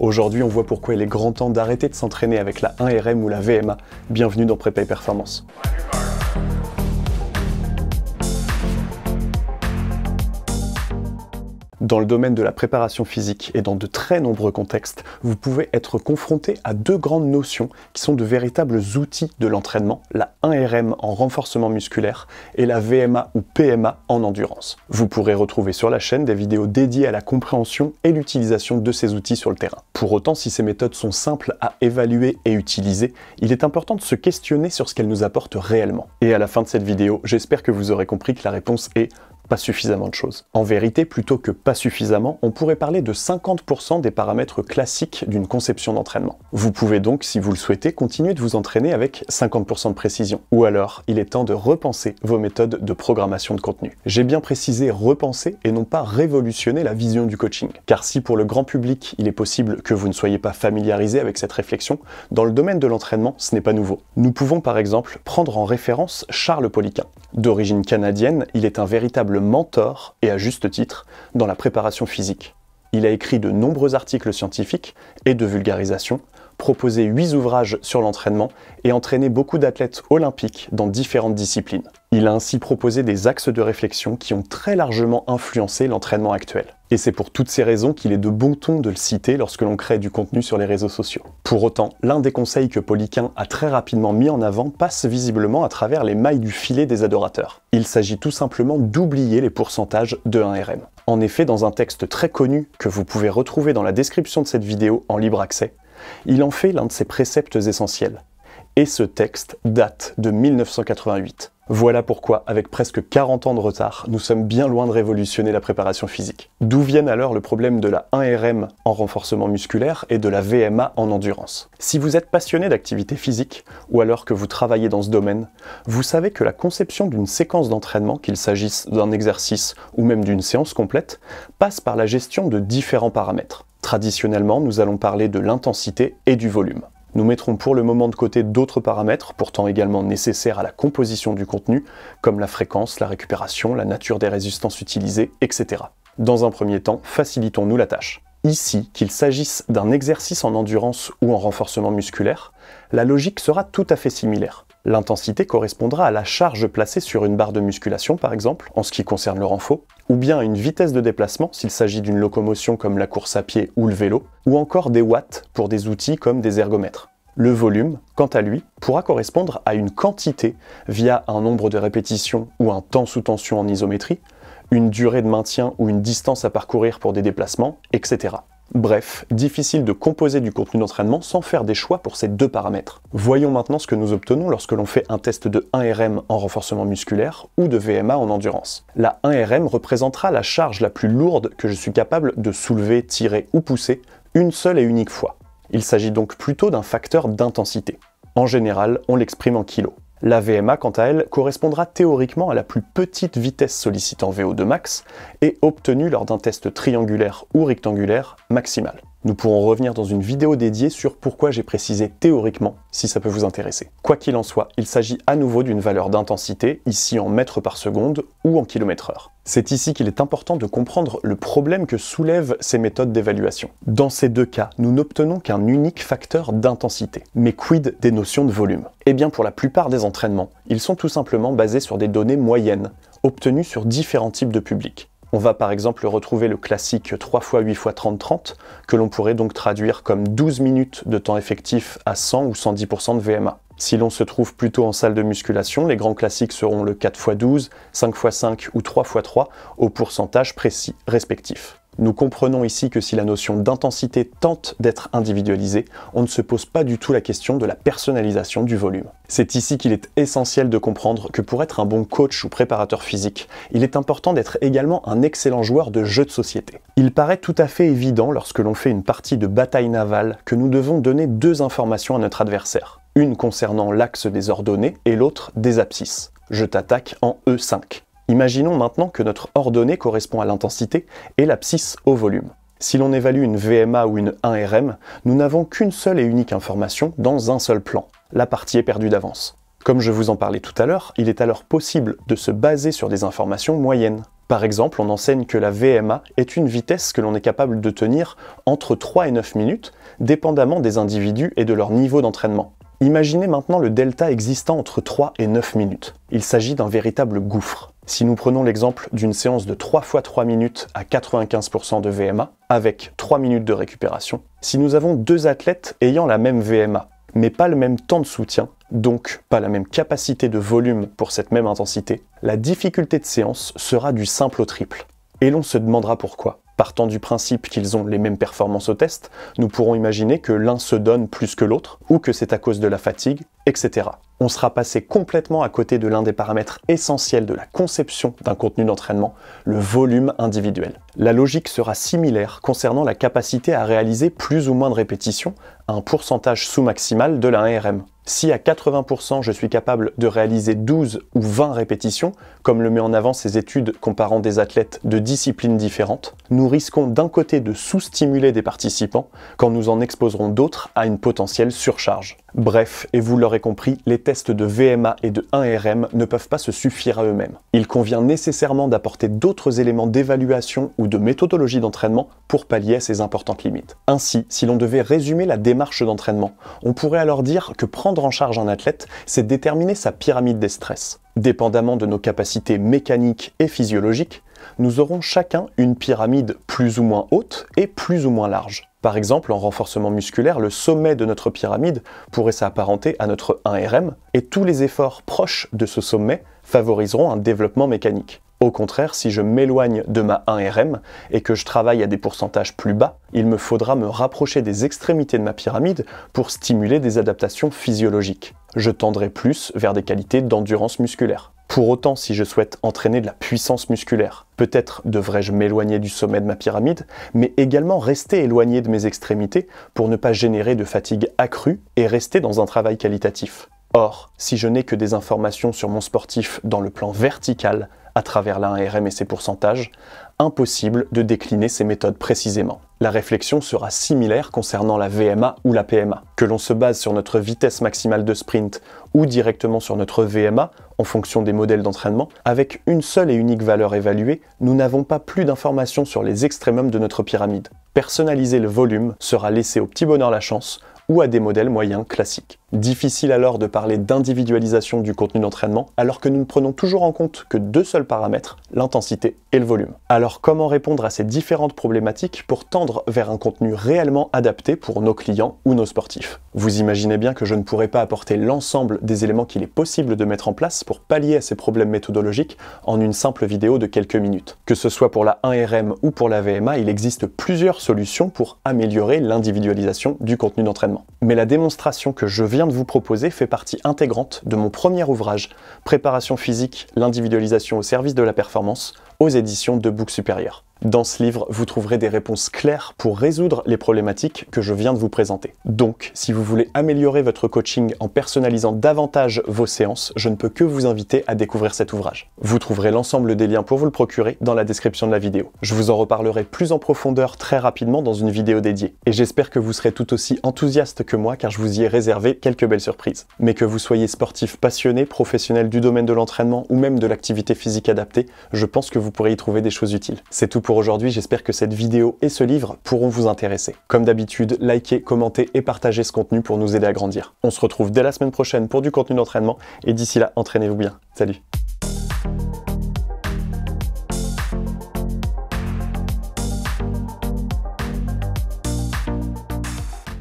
Aujourd'hui, on voit pourquoi il est grand temps d'arrêter de s'entraîner avec la 1RM ou la VMA. Bienvenue dans Prépa Performance. Dans le domaine de la préparation physique et dans de très nombreux contextes, vous pouvez être confronté à deux grandes notions qui sont de véritables outils de l'entraînement, la 1RM en renforcement musculaire et la VMA ou PMA en endurance. Vous pourrez retrouver sur la chaîne des vidéos dédiées à la compréhension et l'utilisation de ces outils sur le terrain. Pour autant, si ces méthodes sont simples à évaluer et utiliser, il est important de se questionner sur ce qu'elles nous apportent réellement. Et à la fin de cette vidéo, j'espère que vous aurez compris que la réponse est suffisamment de choses. En vérité, plutôt que pas suffisamment, on pourrait parler de 50% des paramètres classiques d'une conception d'entraînement. Vous pouvez donc, si vous le souhaitez, continuer de vous entraîner avec 50% de précision. Ou alors, il est temps de repenser vos méthodes de programmation de contenu. J'ai bien précisé repenser et non pas révolutionner la vision du coaching. Car si pour le grand public, il est possible que vous ne soyez pas familiarisé avec cette réflexion, dans le domaine de l'entraînement, ce n'est pas nouveau. Nous pouvons par exemple prendre en référence Charles Poliquin. D'origine canadienne, il est un véritable mentor, et à juste titre, dans la préparation physique. Il a écrit de nombreux articles scientifiques et de vulgarisation, proposé 8 ouvrages sur l'entraînement et entraîné beaucoup d'athlètes olympiques dans différentes disciplines. Il a ainsi proposé des axes de réflexion qui ont très largement influencé l'entraînement actuel. Et c'est pour toutes ces raisons qu'il est de bon ton de le citer lorsque l'on crée du contenu sur les réseaux sociaux. Pour autant, l'un des conseils que Poliquin a très rapidement mis en avant passe visiblement à travers les mailles du filet des adorateurs. Il s'agit tout simplement d'oublier les pourcentages de 1RM. En effet, dans un texte très connu que vous pouvez retrouver dans la description de cette vidéo en libre accès, il en fait l'un de ses préceptes essentiels. Et ce texte date de 1988. Voilà pourquoi, avec presque 40 ans de retard, nous sommes bien loin de révolutionner la préparation physique. D'où viennent alors le problème de la 1RM en renforcement musculaire et de la VMA en endurance Si vous êtes passionné d'activité physique, ou alors que vous travaillez dans ce domaine, vous savez que la conception d'une séquence d'entraînement, qu'il s'agisse d'un exercice ou même d'une séance complète, passe par la gestion de différents paramètres. Traditionnellement, nous allons parler de l'intensité et du volume. Nous mettrons pour le moment de côté d'autres paramètres, pourtant également nécessaires à la composition du contenu, comme la fréquence, la récupération, la nature des résistances utilisées, etc. Dans un premier temps, facilitons-nous la tâche. Ici, qu'il s'agisse d'un exercice en endurance ou en renforcement musculaire, la logique sera tout à fait similaire. L'intensité correspondra à la charge placée sur une barre de musculation par exemple, en ce qui concerne le renfo, ou bien à une vitesse de déplacement s'il s'agit d'une locomotion comme la course à pied ou le vélo, ou encore des watts pour des outils comme des ergomètres. Le volume, quant à lui, pourra correspondre à une quantité via un nombre de répétitions ou un temps sous tension en isométrie, une durée de maintien ou une distance à parcourir pour des déplacements, etc. Bref, difficile de composer du contenu d'entraînement sans faire des choix pour ces deux paramètres. Voyons maintenant ce que nous obtenons lorsque l'on fait un test de 1RM en renforcement musculaire ou de VMA en endurance. La 1RM représentera la charge la plus lourde que je suis capable de soulever, tirer ou pousser une seule et unique fois. Il s'agit donc plutôt d'un facteur d'intensité. En général, on l'exprime en kilos. La VMA, quant à elle, correspondra théoriquement à la plus petite vitesse sollicitant VO2 max et obtenue lors d'un test triangulaire ou rectangulaire maximal. Nous pourrons revenir dans une vidéo dédiée sur pourquoi j'ai précisé théoriquement, si ça peut vous intéresser. Quoi qu'il en soit, il s'agit à nouveau d'une valeur d'intensité, ici en mètres par seconde ou en kilomètres heure. C'est ici qu'il est important de comprendre le problème que soulèvent ces méthodes d'évaluation. Dans ces deux cas, nous n'obtenons qu'un unique facteur d'intensité. Mais quid des notions de volume Eh bien, pour la plupart des entraînements, ils sont tout simplement basés sur des données moyennes, obtenues sur différents types de publics. On va par exemple retrouver le classique 3 x 8 x 30-30, que l'on pourrait donc traduire comme 12 minutes de temps effectif à 100 ou 110% de VMA. Si l'on se trouve plutôt en salle de musculation, les grands classiques seront le 4 x 12, 5 x 5 ou 3 x 3 au pourcentage précis respectif. Nous comprenons ici que si la notion d'intensité tente d'être individualisée, on ne se pose pas du tout la question de la personnalisation du volume. C'est ici qu'il est essentiel de comprendre que pour être un bon coach ou préparateur physique, il est important d'être également un excellent joueur de jeu de société. Il paraît tout à fait évident lorsque l'on fait une partie de bataille navale que nous devons donner deux informations à notre adversaire, une concernant l'axe des ordonnées et l'autre des abscisses. Je t'attaque en E5. Imaginons maintenant que notre ordonnée correspond à l'intensité et l'abscisse au volume. Si l'on évalue une VMA ou une 1RM, nous n'avons qu'une seule et unique information dans un seul plan. La partie est perdue d'avance. Comme je vous en parlais tout à l'heure, il est alors possible de se baser sur des informations moyennes. Par exemple, on enseigne que la VMA est une vitesse que l'on est capable de tenir entre 3 et 9 minutes, dépendamment des individus et de leur niveau d'entraînement. Imaginez maintenant le delta existant entre 3 et 9 minutes. Il s'agit d'un véritable gouffre. Si nous prenons l'exemple d'une séance de 3 fois 3 minutes à 95% de VMA, avec 3 minutes de récupération, si nous avons deux athlètes ayant la même VMA, mais pas le même temps de soutien, donc pas la même capacité de volume pour cette même intensité, la difficulté de séance sera du simple au triple. Et l'on se demandera pourquoi. Partant du principe qu'ils ont les mêmes performances au test, nous pourrons imaginer que l'un se donne plus que l'autre, ou que c'est à cause de la fatigue, etc. On sera passé complètement à côté de l'un des paramètres essentiels de la conception d'un contenu d'entraînement, le volume individuel. La logique sera similaire concernant la capacité à réaliser plus ou moins de répétitions, à un pourcentage sous-maximal de la rm si à 80% je suis capable de réaliser 12 ou 20 répétitions, comme le met en avant ces études comparant des athlètes de disciplines différentes, nous risquons d'un côté de sous-stimuler des participants quand nous en exposerons d'autres à une potentielle surcharge. Bref, et vous l'aurez compris, les tests de VMA et de 1RM ne peuvent pas se suffire à eux-mêmes. Il convient nécessairement d'apporter d'autres éléments d'évaluation ou de méthodologie d'entraînement pour pallier ces importantes limites. Ainsi, si l'on devait résumer la démarche d'entraînement, on pourrait alors dire que prendre en charge un athlète, c'est déterminer sa pyramide des stress. Dépendamment de nos capacités mécaniques et physiologiques, nous aurons chacun une pyramide plus ou moins haute et plus ou moins large. Par exemple, en renforcement musculaire, le sommet de notre pyramide pourrait s'apparenter à notre 1RM, et tous les efforts proches de ce sommet favoriseront un développement mécanique. Au contraire, si je m'éloigne de ma 1RM et que je travaille à des pourcentages plus bas, il me faudra me rapprocher des extrémités de ma pyramide pour stimuler des adaptations physiologiques. Je tendrai plus vers des qualités d'endurance musculaire. Pour autant, si je souhaite entraîner de la puissance musculaire, peut-être devrais-je m'éloigner du sommet de ma pyramide, mais également rester éloigné de mes extrémités pour ne pas générer de fatigue accrue et rester dans un travail qualitatif. Or, si je n'ai que des informations sur mon sportif dans le plan vertical, à travers l'ARM et ses pourcentages, impossible de décliner ces méthodes précisément la réflexion sera similaire concernant la VMA ou la PMA. Que l'on se base sur notre vitesse maximale de sprint ou directement sur notre VMA, en fonction des modèles d'entraînement, avec une seule et unique valeur évaluée, nous n'avons pas plus d'informations sur les extrémums de notre pyramide. Personnaliser le volume sera laissé au petit bonheur la chance ou à des modèles moyens classiques. Difficile alors de parler d'individualisation du contenu d'entraînement alors que nous ne prenons toujours en compte que deux seuls paramètres, l'intensité et le volume. Alors comment répondre à ces différentes problématiques pour tendre vers un contenu réellement adapté pour nos clients ou nos sportifs Vous imaginez bien que je ne pourrais pas apporter l'ensemble des éléments qu'il est possible de mettre en place pour pallier à ces problèmes méthodologiques en une simple vidéo de quelques minutes. Que ce soit pour la 1RM ou pour la VMA, il existe plusieurs solutions pour améliorer l'individualisation du contenu d'entraînement. Mais la démonstration que je viens de vous proposer fait partie intégrante de mon premier ouvrage, Préparation physique, l'individualisation au service de la performance, aux éditions de book supérieur dans ce livre, vous trouverez des réponses claires pour résoudre les problématiques que je viens de vous présenter. Donc, si vous voulez améliorer votre coaching en personnalisant davantage vos séances, je ne peux que vous inviter à découvrir cet ouvrage. Vous trouverez l'ensemble des liens pour vous le procurer dans la description de la vidéo. Je vous en reparlerai plus en profondeur très rapidement dans une vidéo dédiée. Et j'espère que vous serez tout aussi enthousiaste que moi car je vous y ai réservé quelques belles surprises. Mais que vous soyez sportif passionné, professionnel du domaine de l'entraînement ou même de l'activité physique adaptée, je pense que vous pourrez y trouver des choses utiles. C'est tout pour pour aujourd'hui, j'espère que cette vidéo et ce livre pourront vous intéresser. Comme d'habitude, likez, commentez et partagez ce contenu pour nous aider à grandir. On se retrouve dès la semaine prochaine pour du contenu d'entraînement et d'ici là, entraînez-vous bien. Salut